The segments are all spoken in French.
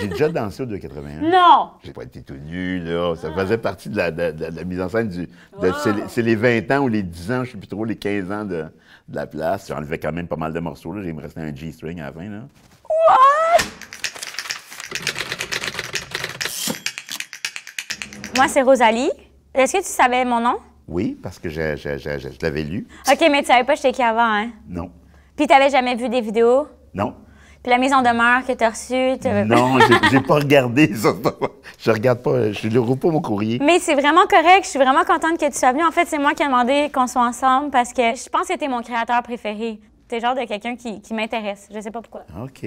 J'ai déjà dansé au 281. Non! J'ai pas été tout nu, là. Ça faisait partie de la, mise en scène du. C'est les 20 ans ou les 10 ans, je sais plus trop, les 15 ans de, la place. J'enlevais quand même pas mal de morceaux, là. J'ai me resté un G-string à la là. What? Moi, c'est Rosalie. Est-ce que tu savais mon nom? Oui, parce que je, l'avais lu. OK, mais tu savais pas j'étais qui avant, hein? Non. Puis tu n'avais jamais vu des vidéos? Non la maison de demeure que tu as reçue. Non, j'ai pas regardé Je regarde pas, je ne roule pas mon courrier. Mais c'est vraiment correct. Je suis vraiment contente que tu sois venue. En fait, c'est moi qui ai demandé qu'on soit ensemble parce que je pense que tu es mon créateur préféré. Tu es genre de quelqu'un qui, m'intéresse. Je sais pas pourquoi. OK.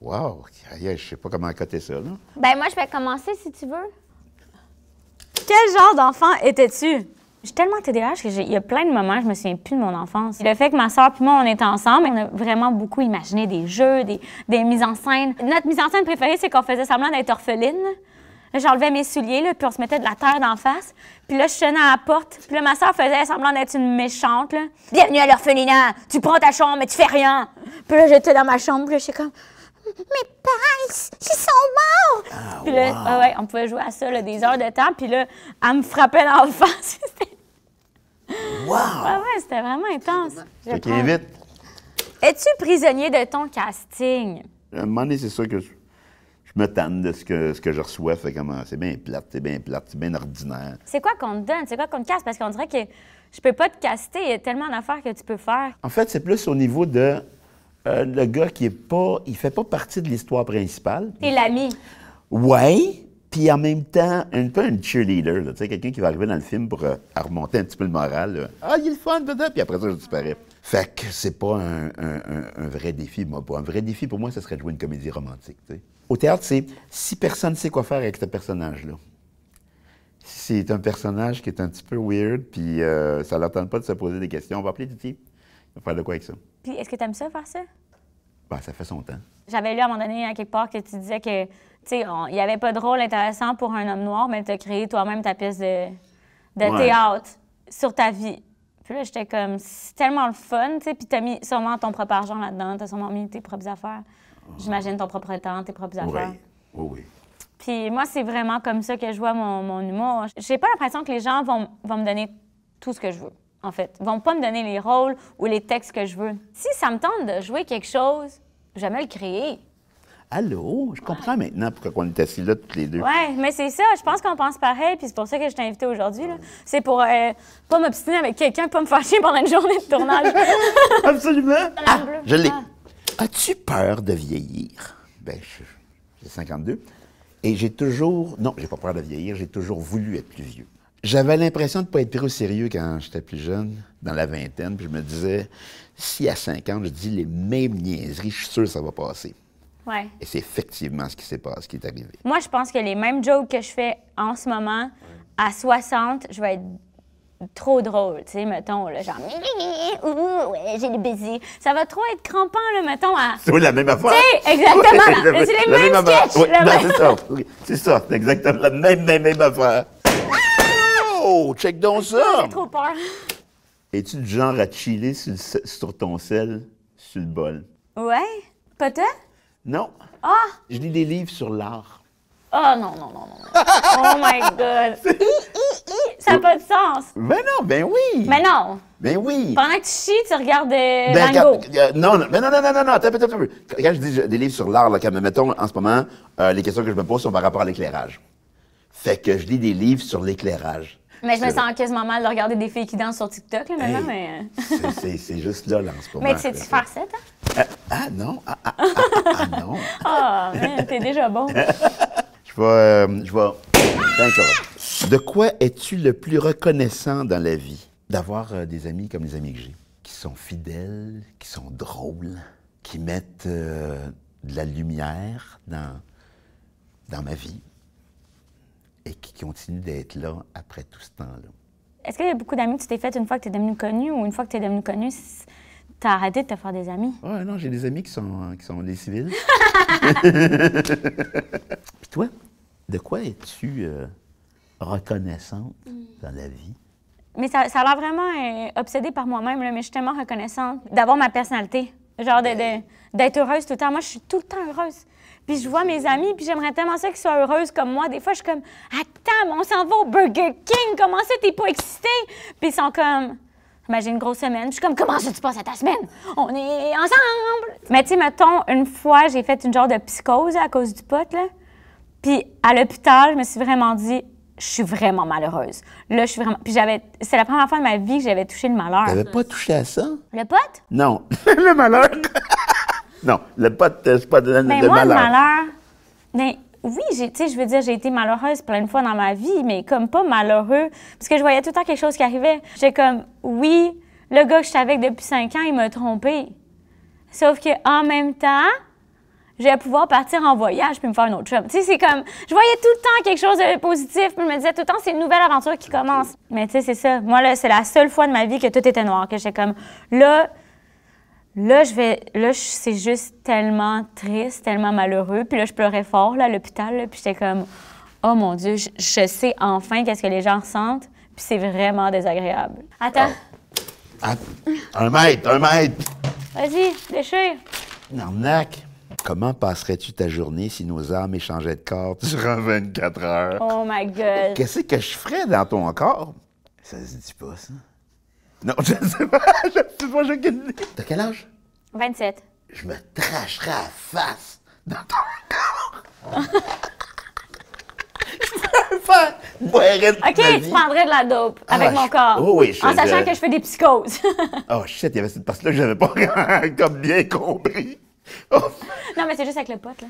Wow. Je sais pas comment accoter ça, Ben moi, je vais commencer si tu veux. Quel genre d'enfant étais-tu? J'ai tellement tellement TDAH qu'il y a plein de moments, je me souviens plus de mon enfance. Le fait que ma soeur et moi, on était ensemble, on a vraiment beaucoup imaginé des jeux, des, des mises en scène. Notre mise en scène préférée, c'est qu'on faisait semblant d'être orpheline. J'enlevais mes souliers, là, puis on se mettait de la terre d'en face. Puis là, je tenais à la porte. Puis là, ma soeur faisait semblant d'être une méchante. Bienvenue à l'orphelinat! Tu prends ta chambre, mais tu fais rien! Puis là, j'étais dans ma chambre, Je suis comme. Mes parents, ils sont morts! puis là, ah on pouvait jouer à ça des heures de temps. Puis là, elle me frappait dans face. Wow! c'était vraiment intense. Je Es-tu prisonnier de ton casting? À un moment donné, c'est ça que je, je me tanne de ce que, ce que je reçois. Ah, c'est bien plat, c'est bien plat, c'est bien ordinaire. C'est quoi qu'on te donne? C'est quoi qu'on te casse? Parce qu'on dirait que je peux pas te caster. Il y a tellement d'affaires que tu peux faire. En fait, c'est plus au niveau de euh, le gars qui est pas. Il fait pas partie de l'histoire principale. Et l'ami. Ouais, puis en même temps, un peu un cheerleader, quelqu'un qui va arriver dans le film pour euh, remonter un petit peu le moral. Ah, il est le fun, voilà! » puis après ça, je disparais. Fait que c'est pas un, vrai défi, moi. Un vrai défi, pour moi, ce serait de jouer une comédie romantique, Au théâtre, c'est si personne ne sait quoi faire avec ce personnage-là. C'est un personnage qui est un petit peu weird, puis euh, ça ne pas de se poser des questions. On va appeler Titi. On va faire de quoi avec ça. Puis est-ce que tu aimes ça, faire ça? Ben, ça fait son temps. J'avais lu à un moment donné, à quelque part, que tu disais que, tu sais, il n'y avait pas de rôle intéressant pour un homme noir, mais tu as créé toi-même ta pièce de, de théâtre sur ta vie. Puis là, j'étais comme, c'est tellement le fun, tu sais, puis t'as mis sûrement ton propre argent là-dedans, as sûrement mis tes propres affaires. J'imagine ton propre temps, tes propres affaires. Oui, oui. Puis moi, c'est vraiment comme ça que je vois mon, mon humour. J'ai pas l'impression que les gens vont me donner tout ce que je veux en fait. Ils vont pas me donner les rôles ou les textes que je veux. Si ça me tente de jouer quelque chose, jamais le créer. Allô? Je comprends maintenant pourquoi on est assis là toutes les deux. Oui, mais c'est ça. Je pense qu'on pense pareil, puis c'est pour ça que je t'ai invité aujourd'hui. C'est pour ne euh, pas m'obstiner avec quelqu'un, pas me fâcher pendant une journée de tournage. Absolument. Ah, je l'ai. Ah. As-tu peur de vieillir? Ben, j'ai 52. Et j'ai toujours. Non, j'ai pas peur de vieillir. J'ai toujours voulu être plus vieux. J'avais l'impression de ne pas être trop sérieux quand j'étais plus jeune, dans la vingtaine, puis je me disais, si à 50, je dis les mêmes niaiseries, je suis sûr que ça va passer. Ouais. Et c'est effectivement ce qui s'est passé, ce qui est arrivé. Moi, je pense que les mêmes jokes que je fais en ce moment, à 60, je vais être trop drôle, tu sais, mettons, là, genre, j'ai des baisers. Ça va trop être crampant, là, mettons, à. C'est la même affaire. exactement. c'est les mêmes sketchs. Ben, c'est ça. c'est exactement. La même, même, même affaire. Oh! Check donc ça! J'ai trop peur. Es-tu du genre à chiller sur, ton sel, sur le bol? Ouais. Peut-être? Non. Ah! Je lis des livres sur l'art. Oh non, non, non, non. oh my God. Ça n'a pas de sens. Ben non, ben oui. Ben non. Ben oui. Pendant que tu chies, tu regardes des ben, euh, non, non, ben non, non, non, non, non, attends, attends, attends. Quand je dis des livres sur l'art, là, mettons, en ce moment, euh, les questions que je me pose sont par rapport à l'éclairage. Fait que je lis des livres sur l'éclairage. Mais je me sens quasiment mal de regarder des filles qui dansent sur TikTok, là, maintenant, mais... c'est juste en ce moment. Mais tu sais-tu faire ah, non! Ah, ah, ah, non! ah, oh, t'es déjà bon! je vais... D'accord. je vais... De quoi es-tu le plus reconnaissant dans la vie? D'avoir des amis comme les amis que j'ai, qui sont fidèles, qui sont drôles, qui mettent de la lumière dans, dans ma vie et qui continue d'être là après tout ce temps-là. Est-ce qu'il y a beaucoup d'amis que tu t'es fait une fois que tu es devenu connu ou une fois que tu es devenu connu, t'as arrêté de te faire des amis? Ah non, j'ai des amis qui sont, qui sont des civils. Puis toi, de quoi es-tu euh, reconnaissante dans la vie? Mais ça, ça a vraiment euh, obsédé par moi-même, mais je suis tellement reconnaissante d'avoir ma personnalité. Genre d'être de, heureuse tout le temps. Moi, je suis tout le temps heureuse puis je vois mes amis, puis j'aimerais tellement ça qu'ils soient heureuses comme moi. Des fois, je suis comme, attends, mais on s'en va au Burger King, comment ça, t'es pas excitée? Puis ils sont comme, j'imagine j'ai une grosse semaine. Je suis comme, comment ça, tu passes à ta semaine? On est ensemble! Mais tu sais, mettons, une fois, j'ai fait une genre de psychose à cause du pote, là. Puis à l'hôpital, je me suis vraiment dit, je suis vraiment malheureuse. Là, je suis vraiment. Puis j'avais. C'est la première fois de ma vie que j'avais touché le malheur. T'avais pas touché à ça? Le pote? Non. le malheur! Non, le pot, euh, pas de, ben, malheur. mais moi, malheur. Le malheur mais oui, je veux dire, j'ai été malheureuse plein de fois dans ma vie, mais comme pas malheureux, parce que je voyais tout le temps quelque chose qui arrivait. J'ai comme, oui, le gars que suis avec depuis cinq ans, il m'a trompé. Sauf que en même temps, je vais pouvoir partir en voyage puis me faire une autre chum. Tu sais, c'est comme, je voyais tout le temps quelque chose de positif, puis je me disais tout le temps, c'est une nouvelle aventure qui commence. Mais tu sais, c'est ça. Moi, là, c'est la seule fois de ma vie que tout était noir, que j'étais comme, là, Là, je vais, là, c'est juste tellement triste, tellement malheureux. Puis là, je pleurais fort là, à l'hôpital. Puis j'étais comme, oh mon Dieu, je, sais enfin qu'est-ce que les gens ressentent. Puis c'est vraiment désagréable. Attends. Ah. Ah. Un mètre, un mètre. Vas-y, déchire. Arnaque. Comment passerais-tu ta journée si nos âmes échangeaient de corps durant 24 heures? Oh my God. Qu'est-ce que je ferais dans ton corps? Ça se dit pas, ça. Non, je ne sais pas. Je sais pas, je Tu T'as quel âge? 27. Je me tracherai à face dans ton corps. OK, tu prendrais de la dope ah, avec mon corps. Je... Oh, oui, je En sachant que je fais des psychoses. oh shit, il y avait cette partie-là que j'avais pas comme bien compris. Oh. Non, mais c'est juste avec le pote, là.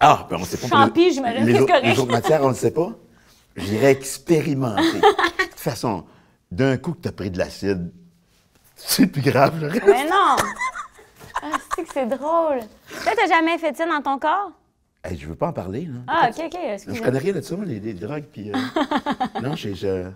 Ah, ben on sait pas. Champi, j'imagine. Les, les, autres matières, on ne sait pas. J'irai expérimenter. De toute façon, d'un coup que t'as pris de l'acide, c'est plus grave, le reste. Mais non! ah, c'est que c'est drôle. Toi, t'as jamais fait ça dans ton corps? je veux pas en parler, là. Ah, OK, OK, Je connais rien de ça, les, les drogues, puis... Euh, non, je je,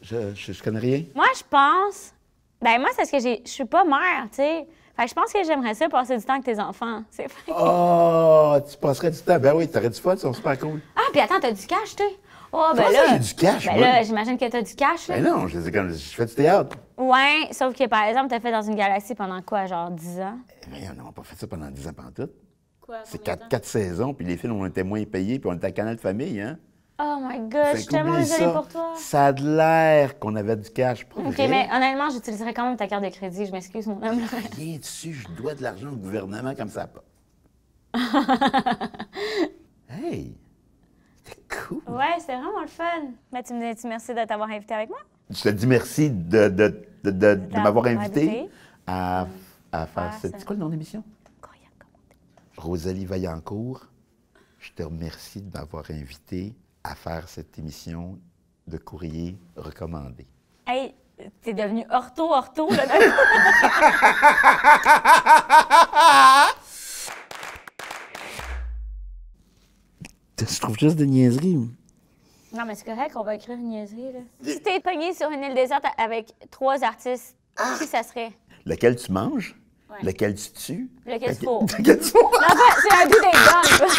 je, je, connais rien. Moi, je pense... Ben moi, c'est ce que j'ai... Je suis pas mère, tu sais. Fait je pense que j'aimerais ça passer du temps avec tes enfants. C'est Oh, tu passerais du temps. Ben oui, t'aurais du fun, ils sont super cool. Ah, puis attends, t'as du cash, tu sais. Oh, ben là. j'ai du cash, ben là, j'imagine que t'as du cash, là. Ben non, je, comme, je fais du théâtre. Ouais, sauf que par exemple, t'as fait dans une galaxie pendant quoi, genre 10 ans? Eh ben, on n'a pas fait ça pendant 10 ans, pendant Quoi? C'est 4, saisons, puis les films, ont été moins payés, puis on était à Canal de Famille, hein? Oh my God, je suis tellement désolé pour toi. Ça a l'air qu'on avait du cash. Pas OK, mais honnêtement, j'utiliserais quand même ta carte de crédit. Je m'excuse, mon homme. Rien dessus, je dois de l'argent au gouvernement comme ça. hey! C'était cool. Ouais, c'était vraiment le fun. tu me dis merci de t'avoir invité avec moi. Je te dis merci de, m'avoir invité à, faire ah, cette. C'est quoi le nom de l'émission? Rosalie Vaillancourt, je te remercie de m'avoir invité à faire cette émission de courrier recommandé. Hey, t'es devenu ortho-ortho, Tu trouves juste des niaiseries. Non, mais c'est correct, on va écrire une niaiserie, là. Si t'es pogné sur une île déserte avec trois artistes, ah! qui ça serait? Lequel tu manges? Lequel tu tues? Lequel tu fous. Lequel tu En fait, c'est un goût des